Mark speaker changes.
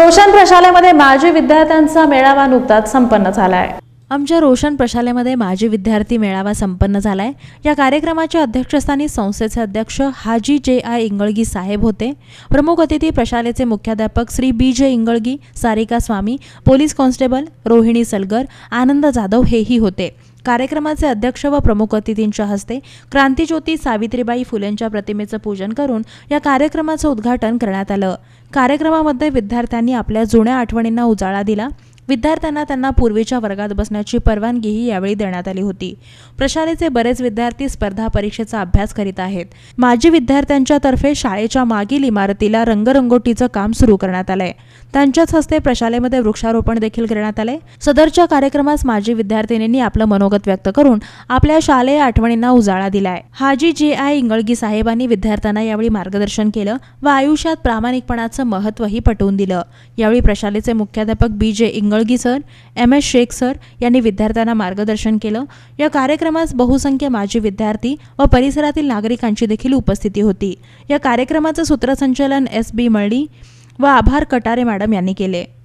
Speaker 1: रोशन प्रशालेमध्ये माजी विद्यार्थ्यांचा मेळावा नुकताच संपन्न झाला आहे आमच्या रोशन प्रशालेमध्ये माजी विद्यार्थी मेळावा संपन्न झाला आहे या कार्यक्रमाच्या अध्यक्षस्थानी संस्थेचे अध्यक्ष हाजी जे आय इंगळगी साहेब होते प्रमुख अतिथी प्रशालेचे मुख्याध्यापक Shri B J Ingalgi Sarika Swami police constable Rohini Salgar Anand Jadhav हेही होते कार्यक्रमाचे अध्यक्ष व प्रमुख अतिथींच्या हस्ते क्रांतीज्योती सावित्रीबाई फुलेंच्या प्रतिमेचं पूजन करून या कार्यक्रमाचं उद्घाटन करण्यात आलं कार्यक्रमामध्ये विद्यार्थ्यांनी आपल्या जुन्या आठवणींना उजाळा दिला विद्यार्थ्यांना त्यांना पूर्वीच्या वर्गात बसण्याची परवानगीही यावेळी देण्यात आली होती प्रशालेचे बरेच विद्यार्थी स्पर्धा परीक्षेचा अभ्यास करीत आहेत माजी विद्यार्थ्यांच्या तर्फे शाळेच्या मागील इमारतीला रंगरंगोटीचं काम सुरू करण्यात आलंय त्यांच्याच हस्ते प्रशालेमध्ये वृक्षारोपण देखील करण्यात आले सदरच्या कार्यक्रमास माजी विद्यार्थिनींनी आपलं मनो मनोगत व्यक्त करून आपल्या शालेय आठवणींना उजाळा दिलाय हाजी जे आय इंगळगी साहेबांनी विद्यार्थ्यांना यावेळी मार्गदर्शन केलं व आयुष्यात प्रामाणिकपणाचं महत्वही पटवून दिलं यावेळी प्रशालेचे मुख्याध्यापक B J Ingalgi sir M S Shaikh sir यांनी विद्यार्थ्यांना मार्गदर्शन केलं या कार्यक्रमास बहुसंख्य माजी विद्यार्थी व परिसरातील नागरिकांची देखील उपस्थिती होती या कार्यक्रमाचं सूत्रसंचलन एस बी मळी व आभार कटारे मॅडम यांनी केले